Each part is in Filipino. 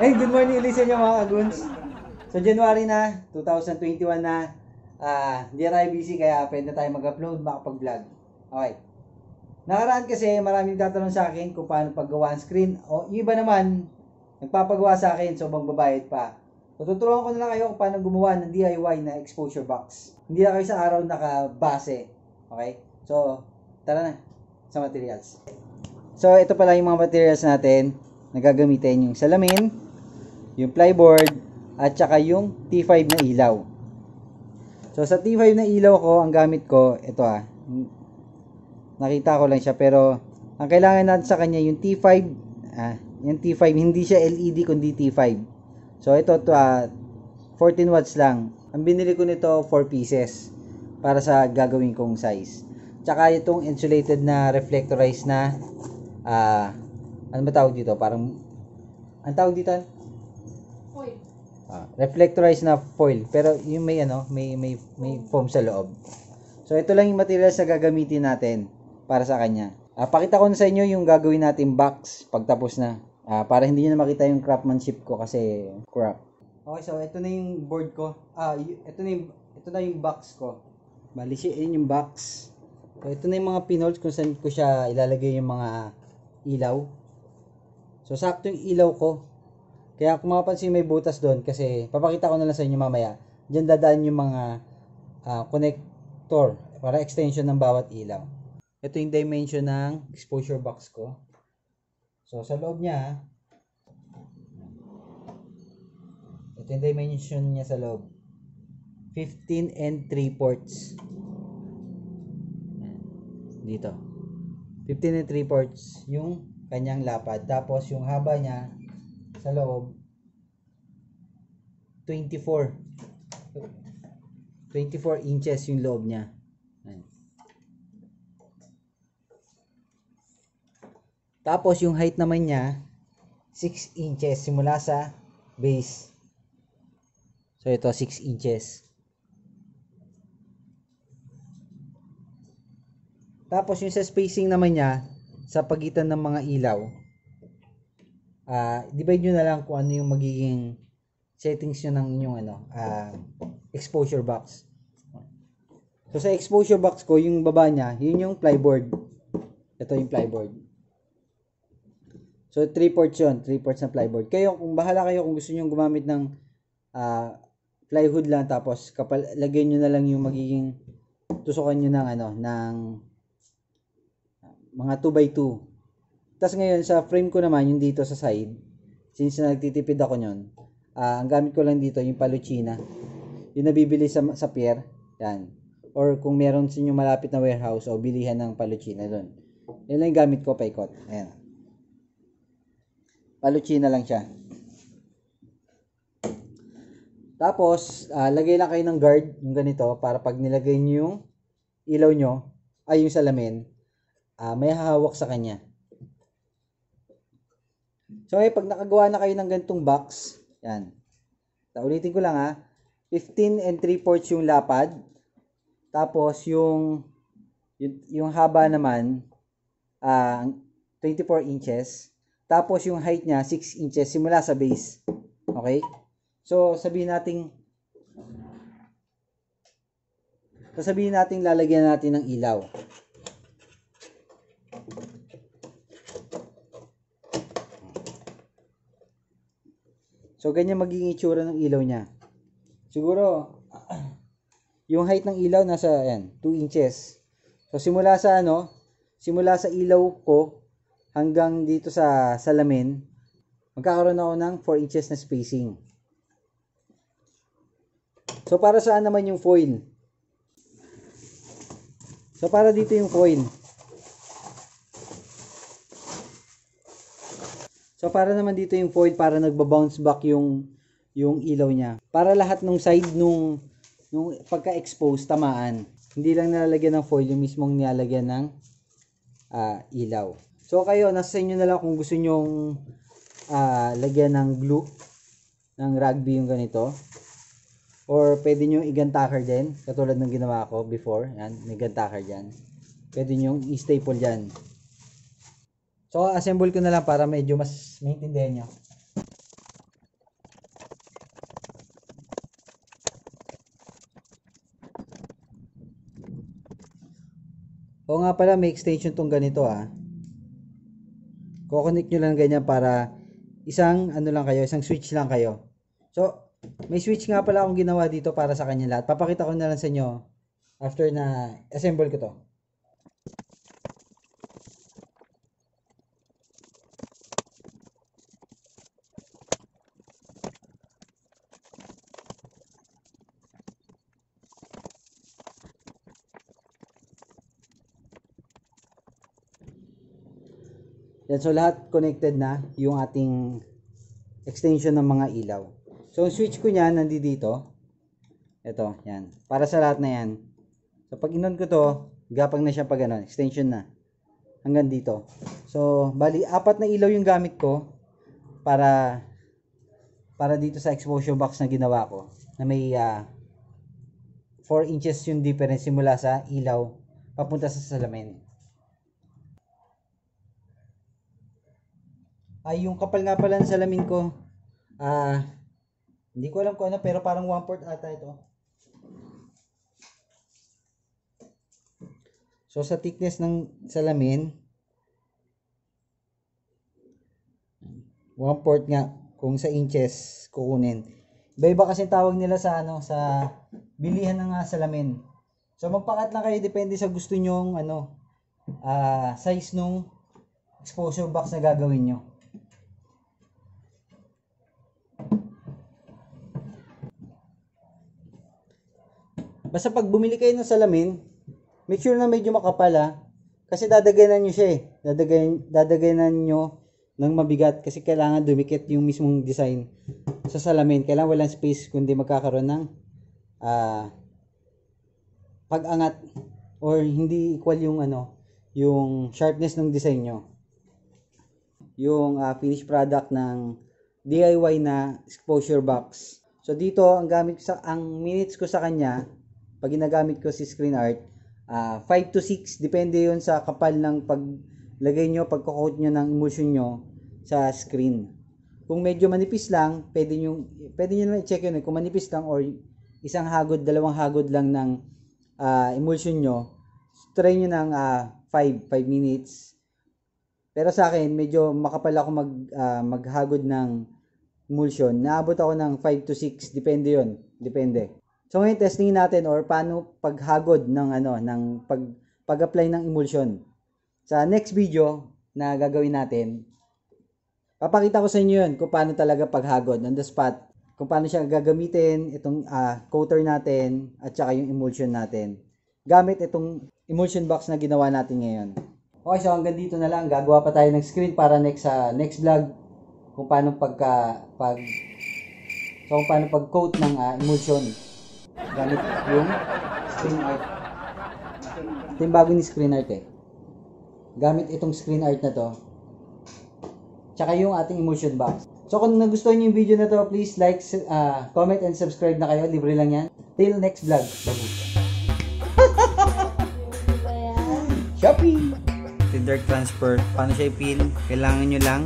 Eh, good morning ulit sa inyo mga kaguns. So, January na, 2021 na. Ah, uh, hindi tayo busy kaya pwede na tayo mag-upload, makapag-vlog. Okay. Nakaraan kasi maraming tatanong sa akin kung paano paggawa ng screen. O iba naman, nagpapagawa sa akin so bang pa. tuturuan ko na lang kayo kung paano gumawa ng DIY na exposure box. Hindi na kayo sa araw nakabase. Okay? So, tara na sa materials. So, ito pala yung mga materials natin na yung salamin, yung plyboard, at saka yung T5 na ilaw. So, sa T5 na ilaw ko, ang gamit ko, ito ah, nakita ko lang siya, pero ang kailangan natin sa kanya, yung T5, ah, yung T5, hindi siya LED, kundi T5. So, ito to ah, 14 watts lang. Ang binili ko nito, 4 pieces, para sa gagawin kong size. Tsaka itong insulated na reflectorized na ah, ano ba tawag dito? Parang, ang tawag dito? Foil. Ah, reflectorized na foil. Pero yung may ano, may, may, may foam sa loob. So, ito lang yung materials na gagamitin natin para sa kanya. Ah, pakita ko na sa inyo yung gagawin natin box pagtapos na. Ah, para hindi niyo na makita yung craftsmanship ko kasi crap. Okay, so ito na yung board ko. Ah, ito na yung, ito na yung box ko. Bali, yun yung box. So, ito na yung mga pinholes kung saan ko siya ilalagay yung mga ilaw. So, sakto yung ilaw ko. Kaya kung mapapansin may butas doon, kasi papakita ko na lang sa inyo mamaya, Diyan dadaan yung mga uh, connector para extension ng bawat ilaw. Ito yung dimension ng exposure box ko. So, sa loob niya, ito yung dimension niya sa loob. 15 and 3 ports. Dito. 15 and 3 ports. Yung kanyang lapad. Tapos yung haba niya sa loob 24 24 inches yung loob niya. Tapos yung height naman niya 6 inches simula sa base. So ito 6 inches. Tapos yung sa spacing naman niya sa pagitan ng mga ilaw, uh, divide nyo na lang kung ano yung magiging settings nyo ng inyong ano, uh, exposure box. So, sa exposure box ko, yung baba niya, yun yung plyboard. Ito yung plyboard. So, 3 ports yun. 3 ports na plyboard. Kayo, kung bahala kayo kung gusto nyo gumamit ng uh, plywood lang, tapos kapal, lagyan nyo na lang yung magiging tusukan nyo ng, ano, ng mga 2x2. tas ngayon, sa frame ko naman, yung dito sa side, since nagtitipid ako nyon, uh, ah, ang gamit ko lang dito, yung paluchina. Yung nabibili sa, sa pier, yan. Or kung meron sa inyo malapit na warehouse, o bilihan ng paluchina doon. Yan lang yung gamit ko, paikot. Ayan. Paluchina lang siya. Tapos, uh, lagay lang kayo ng guard, yung ganito, para pag nilagay nyo yung ilaw nyo, ay yung salamin, uh, may hahawak sa kanya. So, eh, pag nakagawa na kayo ng gantong box, yan. So, ulitin ko lang ha. Ah. 15 and 3 fourths yung lapad. Tapos, yung, yung, yung haba naman, uh, ah, 24 inches. Tapos, yung height niya, 6 inches simula sa base. Okay? So, sabihin natin, sasabihin natin lalagyan natin ng ilaw. So, ganyan magiging itsura ng ilaw niya. Siguro, yung height ng ilaw nasa, ayan, 2 inches. So, simula sa ano, simula sa ilaw ko hanggang dito sa salamin, magkakaroon ako ng 4 inches na spacing. So, para saan naman yung foil? So, para dito yung foil. So para naman dito yung foil para nagba-bounce back yung yung ilaw niya. Para lahat ng side nung nung pagka-expose tamaan. Hindi lang nalalagyan ng foil yung mismong nilalagyan ng uh, ilaw. So kayo, nasa inyo na lang kung gusto niyo yung uh, ah, lagyan ng glue ng rugby yung ganito. Or pwede niyo igantaker din, katulad ng ginawa ko before. Yan, may gantaker dyan. Pwede niyo i-staple dyan. So, assemble ko na lang para medyo mas maintindihan nyo. O nga pala, may extension tong ganito ah. Kukonik nyo lang ganyan para isang ano lang kayo, isang switch lang kayo. So, may switch nga pala akong ginawa dito para sa kanya lahat. Papakita ko na lang sa inyo after na assemble ko to. Yan, so lahat connected na yung ating extension ng mga ilaw. So yung switch ko niyan nandito dito. Ito, yan. Para sa lahat na yan. So pag inon ko to, gapang na siya pag ano, extension na. Hanggang dito. So bali apat na ilaw yung gamit ko para para dito sa exposure box na ginawa ko na may uh, ah, 4 inches yung difference simula sa ilaw papunta sa salamin. ay yung kapal nga pala ng salamin ko ah hindi ko alam kung ano pero parang 1 fourth ata ito so sa thickness ng salamin 1 fourth nga kung sa inches kukunin iba-iba kasi tawag nila sa ano sa bilihan ng uh, salamin So magpakat lang kayo depende sa gusto nyong ano uh, size nung exposure box na gagawin nyo. Basta pag bumili kayo ng salamin, make sure na medyo makapal ha. Ah. Kasi dadaganan nyo siya eh. Dadaganan, dadaganan nyo ng mabigat kasi kailangan dumikit yung mismong design sa salamin. Kailangan walang space kundi magkakaroon ng uh, pag-angat or hindi equal yung ano, yung sharpness ng design nyo. Yung uh, finished product ng DIY na exposure box. So dito ang gamit sa ang minutes ko sa kanya pag ginagamit ko si screen art, uh, ah, 5 to 6, depende yon sa kapal ng paglagay nyo, pagkakot nyo ng emulsion nyo sa screen. Kung medyo manipis lang, pwede nyo, pwede nyo naman i-check yun eh, kung manipis lang or isang hagod, dalawang hagod lang ng uh, emulsion nyo, try nyo ng uh, 5, 5 minutes. Pero sa akin, medyo makapal ako mag, uh, maghagod ng emulsion. Naabot ako ng 5 to 6, depende yon depende. So ngayon testingin natin or paano paghagod ng ano ng pag pag-apply ng emulsion. Sa next video na gagawin natin, papakita ko sa inyo 'yun kung paano talaga paghagod on the spot, kung paano siya gagamitin itong uh, coater natin at saka yung emulsion natin. Gamit itong emulsion box na ginawa natin ngayon. Okay, so hanggang dito na lang. Gagawa pa tayo ng screen para next sa uh, next vlog kung paano pagka pag so kung paano pag-coat ng uh, emulsion. Gamit yung screen art. Ito yung bago ni screen art eh. Gamit itong screen art na to. Tsaka yung ating emotion box. So kung nagustuhan nyo yung video na to, please like, uh, comment, and subscribe na kayo. Libre lang yan. Till next vlog. Shopee! Direct transfer. Paano siya i-peel? Kailangan nyo lang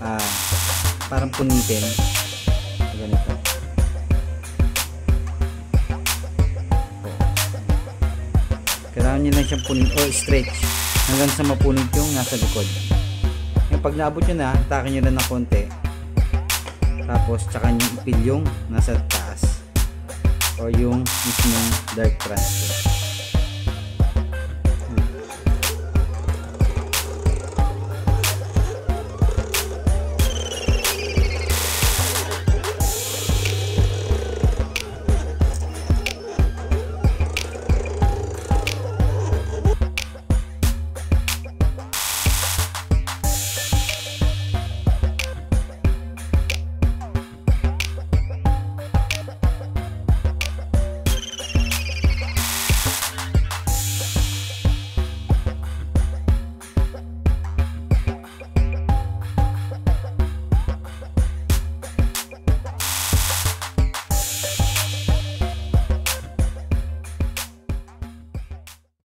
uh, parang punitin. Ganito. kailangan nyo lang siyang punin or stretch hanggang sa mapunod yung nasa likod yung pag naabot nyo na hatakin nyo lang ng konti tapos tsaka nyo ipil yung nasa taas o yung mismong dark transfer